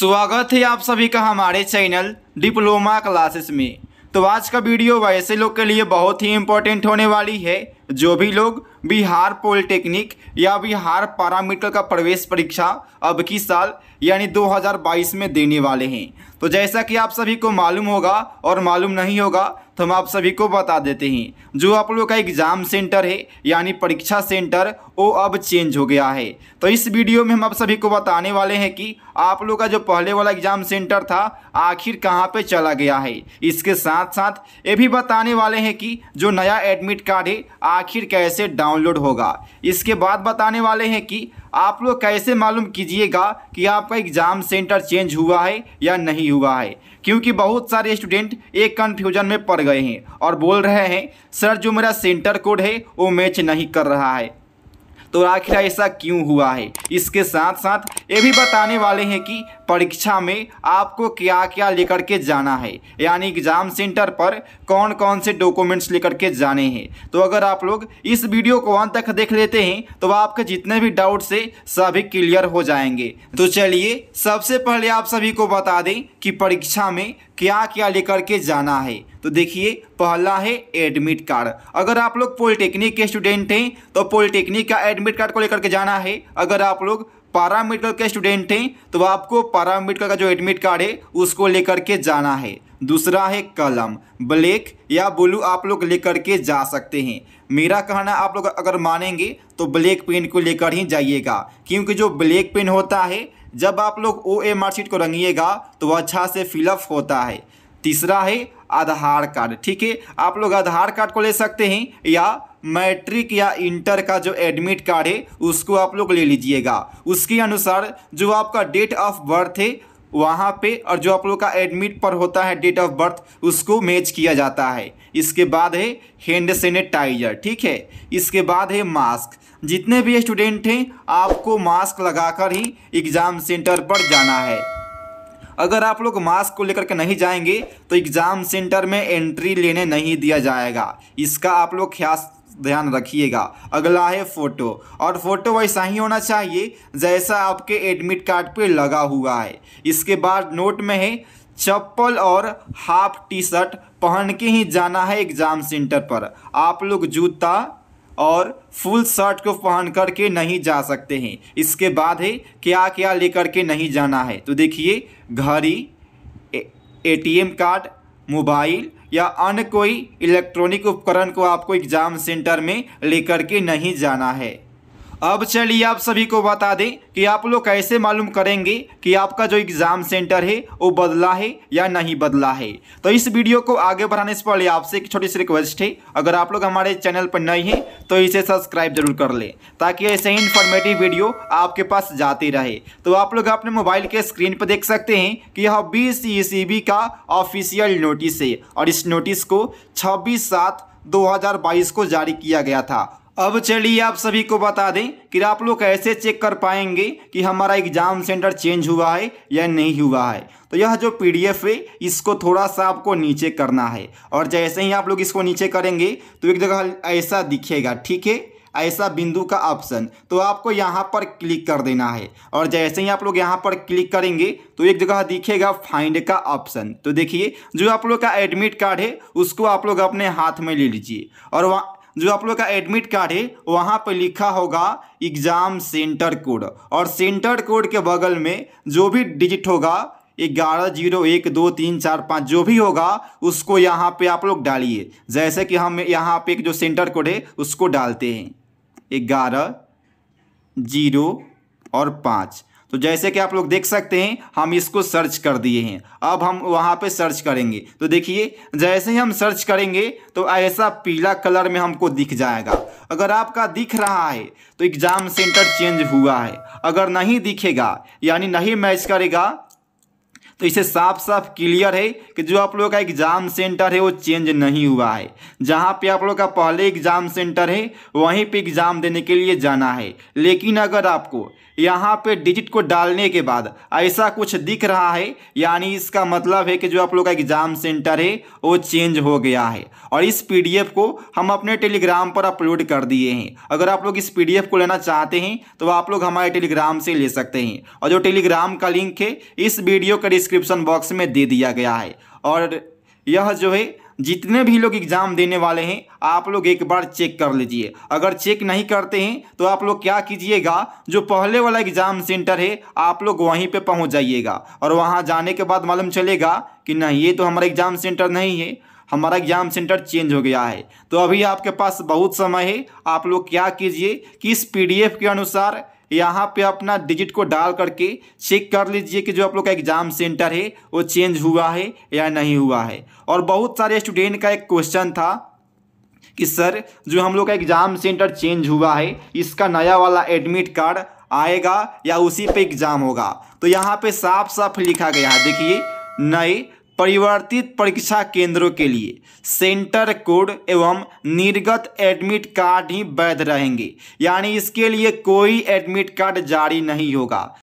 स्वागत है आप सभी का हमारे चैनल डिप्लोमा क्लासेस में तो आज का वीडियो वैसे लोग के लिए बहुत ही इम्पोर्टेंट होने वाली है जो भी लोग बिहार पॉलिटेक्निक या बिहार पैरामीटर का प्रवेश परीक्षा अब की साल यानी 2022 में देने वाले हैं तो जैसा कि आप सभी को मालूम होगा और मालूम नहीं होगा तो हम आप सभी को बता देते हैं जो आप लोगों का एग्ज़ाम सेंटर है यानी परीक्षा सेंटर वो अब चेंज हो गया है तो इस वीडियो में हम आप सभी को बताने वाले हैं कि आप लोग का जो पहले वाला एग्ज़ाम सेंटर था आखिर कहाँ पे चला गया है इसके साथ साथ ये भी बताने वाले हैं कि जो नया एडमिट कार्ड है आखिर कैसे डाउन डाउनलोड होगा इसके बाद बताने वाले हैं कि आप लोग कैसे मालूम कीजिएगा कि आपका एग्ज़ाम सेंटर चेंज हुआ है या नहीं हुआ है क्योंकि बहुत सारे स्टूडेंट एक कन्फ्यूजन में पड़ गए हैं और बोल रहे हैं सर जो मेरा सेंटर कोड है वो मैच नहीं कर रहा है तो आखिर ऐसा क्यों हुआ है इसके साथ साथ ये भी बताने वाले हैं कि परीक्षा में आपको क्या क्या लेकर के जाना है यानी एग्ज़ाम सेंटर पर कौन कौन से डॉक्यूमेंट्स लेकर के जाने हैं तो अगर आप लोग इस वीडियो को अंत तक देख लेते हैं तो आपके जितने भी डाउट्स है सभी क्लियर हो जाएंगे तो चलिए सबसे पहले आप सभी को बता दें कि परीक्षा में क्या क्या लेकर के जाना है तो देखिए पहला है एडमिट कार्ड अगर आप लोग पॉलिटेक्निक के स्टूडेंट हैं तो पॉलिटेक्निक का एडमिट कार्ड को लेकर के जाना है अगर आप लोग पारा मेडिकल के स्टूडेंट हैं तो आपको पारा मेडिकल का जो एडमिट कार्ड है उसको लेकर के जाना है दूसरा है कलम ब्लैक या ब्लू आप लोग लेकर के जा सकते हैं मेरा कहना आप लोग अगर मानेंगे तो ब्लैक पेन को लेकर ही जाइएगा क्योंकि जो ब्लैक पेन होता है जब आप लोग ओ ए मार्कशीट को रंगिएगा तो वह अच्छा से फिलअप होता है तीसरा है आधार कार्ड ठीक है आप लोग आधार कार्ड को ले सकते हैं या मैट्रिक या इंटर का जो एडमिट कार्ड है उसको आप लोग ले लीजिएगा उसके अनुसार जो आपका डेट ऑफ बर्थ है वहाँ पे और जो आप लोग का एडमिट पर होता है डेट ऑफ बर्थ उसको मैच किया जाता है इसके बाद है हैंड सैनिटाइजर ठीक है इसके बाद है मास्क जितने भी स्टूडेंट हैं आपको मास्क लगाकर ही एग्ज़ाम सेंटर पर जाना है अगर आप लोग मास्क को लेकर के नहीं जाएंगे तो एग्ज़ाम सेंटर में एंट्री लेने नहीं दिया जाएगा इसका आप लोग ख्यास ध्यान रखिएगा अगला है फ़ोटो और फ़ोटो वैसा ही होना चाहिए जैसा आपके एडमिट कार्ड पे लगा हुआ है इसके बाद नोट में है चप्पल और हाफ टी शर्ट पहन के ही जाना है एग्ज़ाम सेंटर पर आप लोग जूता और फुल शर्ट को पहन करके नहीं जा सकते हैं इसके बाद है क्या क्या लेकर के नहीं जाना है तो देखिए घड़ी एटीएम कार्ड मोबाइल या अन्य कोई इलेक्ट्रॉनिक उपकरण को आपको एग्ज़ाम सेंटर में लेकर के नहीं जाना है अब चलिए आप सभी को बता दें कि आप लोग कैसे मालूम करेंगे कि आपका जो एग्ज़ाम सेंटर है वो बदला है या नहीं बदला है तो इस वीडियो को आगे बढ़ाने से पहले आपसे एक छोटी सी रिक्वेस्ट है अगर आप लोग हमारे चैनल पर नए हैं तो इसे सब्सक्राइब जरूर कर लें ताकि ऐसे ही इन्फॉर्मेटिव वीडियो आपके पास जाती रहे तो आप लोग अपने मोबाइल के स्क्रीन पर देख सकते हैं कि यह बी का ऑफिशियल नोटिस है और इस नोटिस को छब्बीस सात 2022 को जारी किया गया था अब चलिए आप सभी को बता दें कि आप लोग कैसे चेक कर पाएंगे कि हमारा एग्ज़ाम सेंटर चेंज हुआ है या नहीं हुआ है तो यह जो पीडीएफ है इसको थोड़ा सा आपको नीचे करना है और जैसे ही आप लोग इसको नीचे करेंगे तो एक जगह ऐसा दिखेगा ठीक है ऐसा बिंदु का ऑप्शन तो आपको यहाँ पर क्लिक कर देना है और जैसे ही आप लोग यहाँ पर क्लिक करेंगे तो एक जगह दिखेगा फाइंड का ऑप्शन तो देखिए जो आप लोग का एडमिट कार्ड है उसको आप लोग अपने हाथ में ले लीजिए और वहाँ जो आप लोग का एडमिट कार्ड है वहाँ पर लिखा होगा एग्ज़ाम सेंटर कोड और सेंटर कोड के बगल में जो भी डिजिट होगा ग्यारह जीरो एक दो तीन चार पाँच जो भी होगा उसको यहाँ पे आप लोग डालिए जैसे कि हम यहाँ पे एक जो सेंटर कोड है उसको डालते हैं ग्यारह जीरो और पाँच तो जैसे कि आप लोग देख सकते हैं हम इसको सर्च कर दिए हैं अब हम वहाँ पे सर्च करेंगे तो देखिए जैसे ही हम सर्च करेंगे तो ऐसा पीला कलर में हमको दिख जाएगा अगर आपका दिख रहा है तो एग्ज़ाम सेंटर चेंज हुआ है अगर नहीं दिखेगा यानी नहीं मैच करेगा तो इसे साफ साफ क्लियर है कि जो आप लोगों का एग्ज़ाम सेंटर है वो चेंज नहीं हुआ है जहाँ पे आप लोग का पहले एग्ज़ाम सेंटर है वहीं पे एग्ज़ाम देने के लिए जाना है लेकिन अगर आपको यहाँ पे डिजिट को डालने के बाद ऐसा कुछ दिख रहा है यानी इसका मतलब है कि जो आप लोग का एग्ज़ाम सेंटर है वो चेंज हो गया है और इस पीडीएफ को हम अपने टेलीग्राम पर अपलोड कर दिए हैं अगर आप लोग इस पीडीएफ को लेना चाहते हैं तो आप लोग हमारे टेलीग्राम से ले सकते हैं और जो टेलीग्राम का लिंक है इस वीडियो का डिस्क्रिप्शन बॉक्स में दे दिया गया है और यह जो है जितने भी लोग एग्ज़ाम देने वाले हैं आप लोग एक बार चेक कर लीजिए अगर चेक नहीं करते हैं तो आप लोग क्या कीजिएगा जो पहले वाला एग्ज़ाम सेंटर है आप लोग वहीं पे पहुंच जाइएगा और वहां जाने के बाद मालूम चलेगा कि नहीं ये तो हमारा एग्ज़ाम सेंटर नहीं है हमारा एग्ज़ाम सेंटर चेंज हो गया है तो अभी आपके पास बहुत समय है आप लोग क्या कीजिए कि इस पी के अनुसार यहाँ पे अपना डिजिट को डाल करके चेक कर लीजिए कि जो आप लोग का एग्ज़ाम सेंटर है वो चेंज हुआ है या नहीं हुआ है और बहुत सारे स्टूडेंट का एक क्वेश्चन था कि सर जो हम लोग का एग्ज़ाम सेंटर चेंज हुआ है इसका नया वाला एडमिट कार्ड आएगा या उसी पे एग्ज़ाम होगा तो यहाँ पे साफ साफ लिखा गया है देखिए नए परिवर्तित परीक्षा केंद्रों के लिए सेंटर कोड एवं निर्गत एडमिट कार्ड ही वैध रहेंगे यानी इसके लिए कोई एडमिट कार्ड जारी नहीं होगा